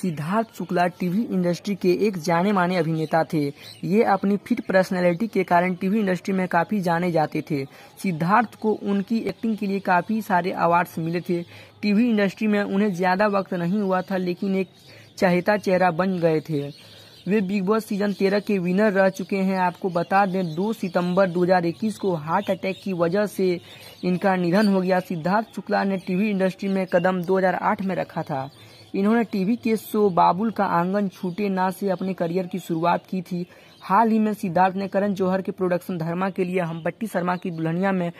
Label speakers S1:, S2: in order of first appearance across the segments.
S1: Siddharth Shukla TV industry के एक जाने माने अभिनेता थे ये अपनी फिट पर्सनैलिटी के कारण टीवी इंडस्ट्री में काफ़ी जाने जाते थे सिद्धार्थ को उनकी एक्टिंग के लिए काफ़ी सारे अवार्ड्स मिले थे टीवी इंडस्ट्री में उन्हें ज़्यादा वक्त नहीं हुआ था लेकिन एक चहेता चेहरा बन गए थे वे बिग बॉस सीजन तेरह के विनर रह चुके हैं आपको बता दें 2 सितंबर 2021 को हार्ट अटैक की वजह से इनका निधन हो गया सिद्धार्थ शुक्ला ने टीवी इंडस्ट्री में कदम 2008 में रखा था इन्होंने टीवी के शो बाबुल का आंगन छूटे ना से अपने करियर की शुरुआत की थी हाल ही में सिद्धार्थ ने करण जौहर के प्रोडक्शन धर्मा के लिए हम बट्टी शर्मा की दुल्हनिया में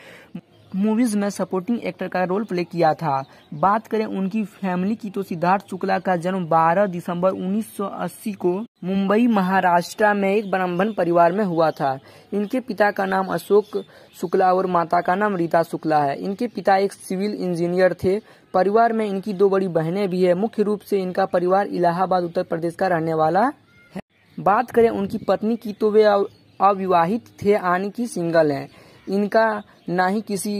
S1: मूवीज में सपोर्टिंग एक्टर का रोल प्ले किया था बात करें उनकी फैमिली की तो सिद्धार्थ शुक्ला का जन्म 12 दिसंबर 1980 को मुंबई महाराष्ट्र में एक ब्राह्मण परिवार में हुआ था इनके पिता का नाम अशोक शुक्ला और माता का नाम रीता शुक्ला है इनके पिता एक सिविल इंजीनियर थे परिवार में इनकी दो बड़ी बहनें भी है मुख्य रूप से इनका परिवार इलाहाबाद उत्तर प्रदेश का रहने वाला है बात करें उनकी पत्नी की तो वे अविवाहित थे आनी की सिंगल है इनका ना ही किसी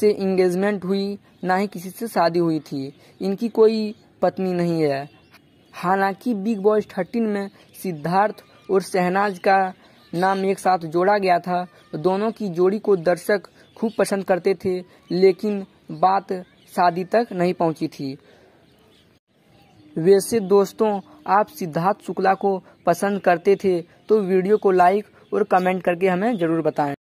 S1: से इंगेजमेंट हुई ना ही किसी से शादी हुई थी इनकी कोई पत्नी नहीं है हालांकि बिग बॉस थर्टीन में सिद्धार्थ और शहनाज का नाम एक साथ जोड़ा गया था दोनों की जोड़ी को दर्शक खूब पसंद करते थे लेकिन बात शादी तक नहीं पहुंची थी वैसे दोस्तों आप सिद्धार्थ शुक्ला को पसंद करते थे तो वीडियो को लाइक और कमेंट करके हमें ज़रूर बताएं